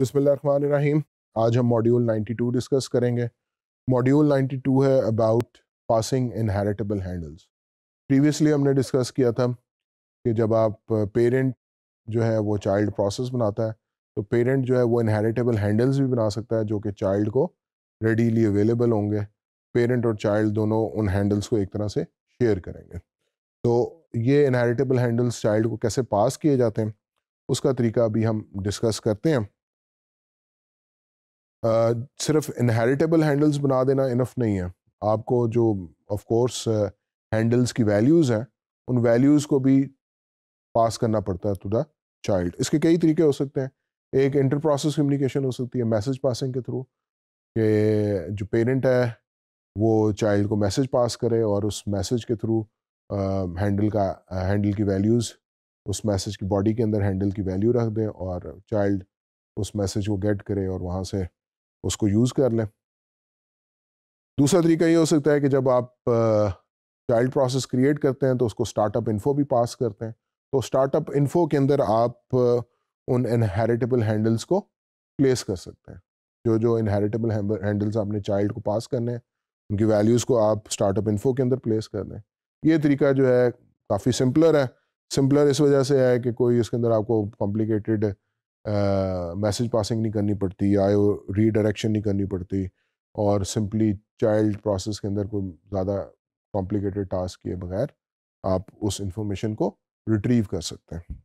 बिस्मिल्लाम आज हम module 92 discuss करेंगे मॉड्यूल 92 है about passing inheritable handles previously हमने डिस्कस किया था कि जब आप पेरेंट जो है वो चाइल्ड प्रोसेस बनाता है तो पेरेंट जो है वो इनहेरिटेबल हैंडल्स भी बना सकता है जो कि चाइल्ड को रेडीली अवेलेबल होंगे पेरेंट और चाइल्ड दोनों उन हैंडल्स को एक तरह से शेयर करेंगे तो ये इनहेरिटेबल हैंडल्स चाइल्ड को कैसे पास किए जाते हैं उसका तरीका अभी हम डिस्कस करते हैं सिर्फ इनहेरिटेबल हैंडल्स बना देना इनफ नहीं है आपको जो ऑफ कोर्स हैंडल्स की वैल्यूज़ हैं उन वैल्यूज़ को भी पास करना पड़ता है टू द चाइल्ड इसके कई तरीके हो सकते हैं एक इंटर प्रोसेस कम्युनिकेशन हो सकती है मैसेज पासिंग के थ्रू कि जो पेरेंट है वो चाइल्ड को मैसेज पास करे और उस मैसेज के थ्रू हैंडल का हैंडल की वैल्यूज़ उस मैसेज की बॉडी के अंदर हैंडल की वैल्यू रख दें और चाइल्ड उस मैसेज को गेट करे और वहाँ से उसको यूज़ कर लें दूसरा तरीका ये हो सकता है कि जब आप चाइल्ड प्रोसेस क्रिएट करते हैं तो उसको स्टार्टअप इन्फो भी पास करते हैं तो स्टार्टअप इन्फो के अंदर आप उन इनहेरिटेबल हैंडल्स को प्लेस कर सकते हैं जो जो इनहेरिटेबल हैंडल्स आपने चाइल्ड को पास करने हैं उनकी वैल्यूज़ को आप स्टार्टअप इन्फो के अंदर प्लेस कर दें ये तरीका जो है काफ़ी सिंपलर है सिंपलर इस वजह से है कि कोई इसके अंदर आपको कॉम्प्लिकेटेड मैसेज पासिंग नहीं करनी पड़ती आयो रीडायरेक्शन नहीं करनी पड़ती और सिंपली चाइल्ड प्रोसेस के अंदर कोई ज़्यादा कॉम्प्लिकेटेड टास्क किए बगैर आप उस इंफॉर्मेशन को रिट्रीव कर सकते हैं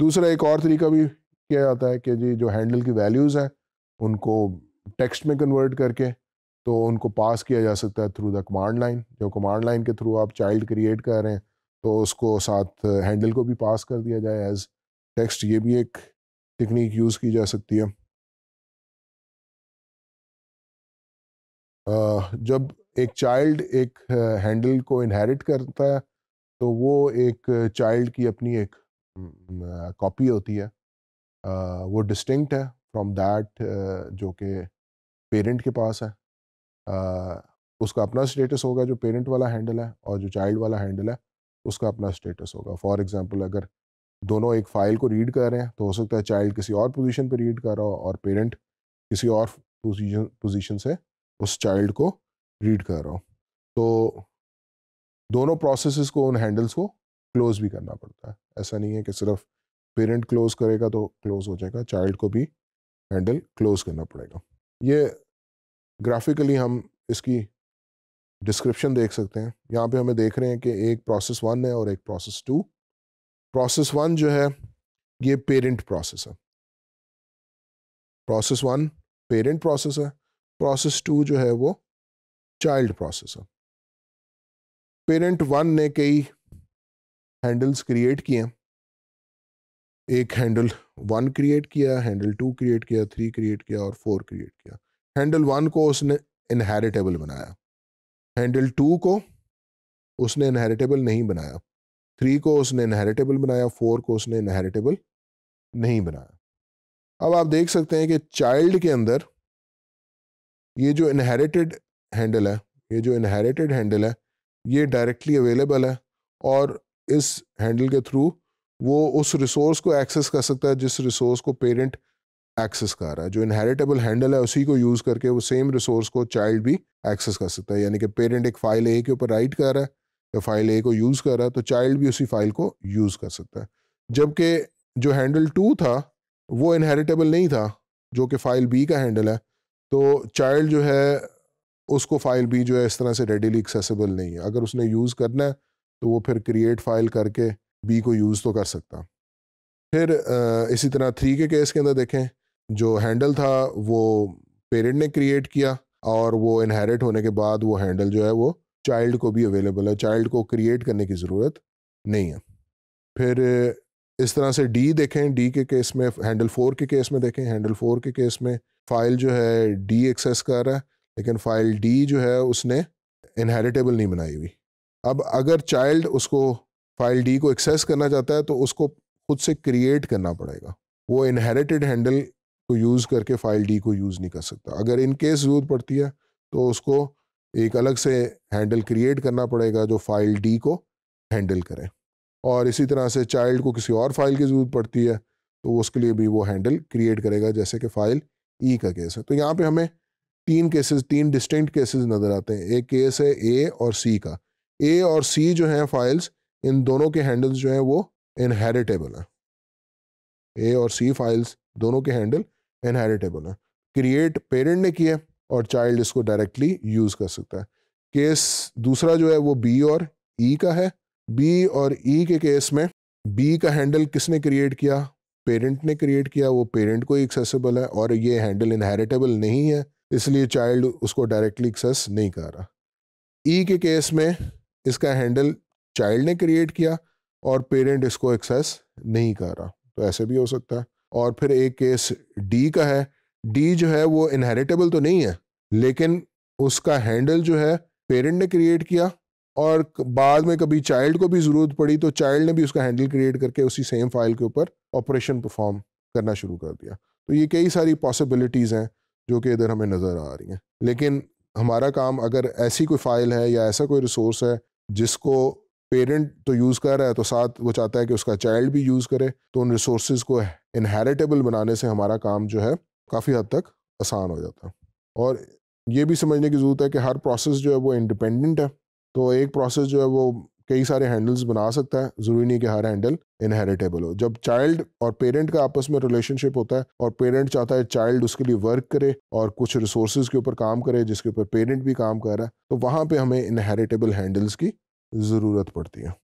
दूसरा एक और तरीका भी किया जाता है कि जी जो हैंडल की वैल्यूज़ हैं उनको टेक्स्ट में कन्वर्ट करके तो उनको पास किया जा सकता है थ्रू द कमांड लाइन जो कमांड लाइन के थ्रू आप चाइल्ड क्रिएट कर रहे हैं तो उसको साथ हैंडल को भी पास कर दिया जाए एज टेक्स्ट ये भी एक टेक्निक यूज़ की जा सकती है जब एक चाइल्ड एक हैंडल को इनहेरिट करता है तो वो एक चाइल्ड की अपनी एक कॉपी होती है वो डिस्टिंक्ट है फ्रॉम दैट जो कि पेरेंट के पास है उसका अपना स्टेटस होगा जो पेरेंट वाला हैंडल है और जो चाइल्ड वाला हैंडल है उसका अपना स्टेटस होगा फॉर एग्ज़ाम्पल अगर दोनों एक फ़ाइल को रीड कर रहे हैं तो हो सकता है चाइल्ड किसी और पोजीशन पर रीड कर रहा हो और पेरेंट किसी और पोजीशन पोजीशन से उस चाइल्ड को रीड कर रहा हो तो दोनों प्रोसेसेस को उन हैंडल्स को क्लोज भी करना पड़ता है ऐसा नहीं है कि सिर्फ पेरेंट क्लोज करेगा तो क्लोज हो जाएगा चाइल्ड को भी हैंडल क्लोज करना पड़ेगा ये ग्राफिकली हम इसकी डिस्क्रिप्शन देख सकते हैं यहाँ पे हमें देख रहे हैं कि एक प्रोसेस वन है और एक प्रोसेस टू प्रोसेस वन जो है ये पेरेंट प्रोसेस है प्रोसेस वन पेरेंट प्रोसेस है प्रोसेस टू जो है वो चाइल्ड प्रोसेस है पेरेंट वन ने कई हैंडल्स क्रिएट किए एक हैंडल वन क्रिएट किया हैंडल टू क्रिएट किया थ्री क्रिएट किया और फोर क्रिएट किया हैंडल वन को उसने इनहेरिटेबल बनाया हैंडल टू को उसने इनहेरिटेबल नहीं बनाया थ्री को उसने इनहेरिटेबल बनाया फोर को उसने इनहेरिटेबल नहीं बनाया अब आप देख सकते हैं कि चाइल्ड के अंदर ये जो इनहेरिटेड हैंडल है ये जो इनहेरिटेड हैंडल है ये डायरेक्टली अवेलेबल है और इस हैंडल के थ्रू वो उस रिसोर्स को एक्सेस कर सकता है जिस रिसोर्स को पेरेंट एक्सेस कर रहा है जो इनहेरिटेबल हैंडल है उसी को यूज़ करके वो सेम रिसोर्स को चाइल्ड भी एक्सेस कर सकता है यानी कि पेरेंट एक फ़ाइल ए के ऊपर राइट कर रहा है या फाइल ए को यूज़ कर रहा है तो चाइल्ड भी उसी फाइल को यूज़ कर सकता है जबकि जो हैंडल टू था वो इनहेरिटेबल नहीं था जो कि फ़ाइल बी का हैंडल है तो चाइल्ड जो है उसको फ़ाइल बी जो है इस तरह से रेडीली एक्सेसिबल नहीं है अगर उसने यूज़ करना है तो वो फिर क्रिएट फाइल करके बी को यूज़ तो कर सकता फिर इसी तरह थ्री के केस के अंदर देखें जो हैंडल था वो पेरेंट ने क्रिएट किया और वो इनहेरिट होने के बाद वो हैंडल जो है वो चाइल्ड को भी अवेलेबल है चाइल्ड को क्रिएट करने की ज़रूरत नहीं है फिर इस तरह से डी देखें डी के केस में हैंडल फोर के केस में देखें हैंडल फोर के केस में फ़ाइल जो है डी एक्सेस कर रहा है लेकिन फ़ाइल डी जो है उसने इनहेरिटेबल नहीं बनाई हुई अब अगर चाइल्ड उसको फाइल डी को एक्सेस करना चाहता है तो उसको खुद से क्रिएट करना पड़ेगा वो इनहेरिटेड हैंडल को यूज़ करके फाइल डी को यूज़ नहीं कर सकता अगर इन केस ज़रूरत पड़ती है तो उसको एक अलग से हैंडल क्रिएट करना पड़ेगा जो फाइल डी को हैंडल करें और इसी तरह से चाइल्ड को किसी और फाइल की ज़रूरत पड़ती है तो उसके लिए भी वो हैंडल क्रिएट करेगा जैसे कि फाइल ई e का केस है तो यहाँ पे हमें तीन केसेस तीन डिस्टिंक्ट केसेस नज़र आते हैं एक केस है ए और सी का ए और सी जो हैं फाइल्स इन दोनों के हैंडल्स जो हैं वो इनहेरिटेबल हैं ए और सी फाइल्स दोनों के हैंडल इनहेरिटेबल हैं क्रिएट पेरेंट ने किया और चाइल्ड इसको डायरेक्टली यूज़ कर सकता है केस दूसरा जो है वो बी और ई e का है बी और ई e के केस में बी का हैंडल किसने क्रिएट किया पेरेंट ने क्रिएट किया वो पेरेंट को ही एक्सेसिबल है और ये हैंडल इनहेरिटेबल नहीं है इसलिए चाइल्ड उसको डायरेक्टली एक्सेस नहीं कर रहा ई e के केस में इसका हैंडल चाइल्ड ने क्रिएट किया और पेरेंट इसको एक्सेस नहीं कर रहा तो ऐसे भी हो सकता है और फिर एक केस डी का है डी जो है वो इनहेरिटेबल तो नहीं है लेकिन उसका हैंडल जो है पेरेंट ने क्रिएट किया और बाद में कभी चाइल्ड को भी ज़रूरत पड़ी तो चाइल्ड ने भी उसका हैंडल क्रिएट करके उसी सेम फाइल के ऊपर ऑपरेशन परफॉर्म करना शुरू कर दिया तो ये कई सारी पॉसिबिलिटीज़ हैं जो कि इधर हमें नज़र आ रही हैं लेकिन हमारा काम अगर ऐसी कोई फाइल है या ऐसा कोई रिसोर्स है जिसको पेरेंट तो यूज़ कर रहा है तो साथ वो चाहता है कि उसका चाइल्ड भी यूज़ करे तो उन रिसोर्स को इनहेरिटेबल बनाने से हमारा काम जो है काफ़ी हद तक आसान हो जाता है और ये भी समझने की ज़रूरत है कि हर प्रोसेस जो है वो इंडिपेंडेंट है तो एक प्रोसेस जो है वो कई सारे हैंडल्स बना सकता है ज़रूरी नहीं कि हर हैंडल इनहेरिटेबल हो जब चाइल्ड और पेरेंट का आपस में रिलेशनशिप होता है और पेरेंट चाहता है चाइल्ड उसके लिए वर्क करे और कुछ रिसोर्स के ऊपर काम करे जिसके ऊपर पेरेंट भी काम कर रहा है तो वहाँ पर हमें इनहेरिटेबल हैंडल्स की ज़रूरत पड़ती है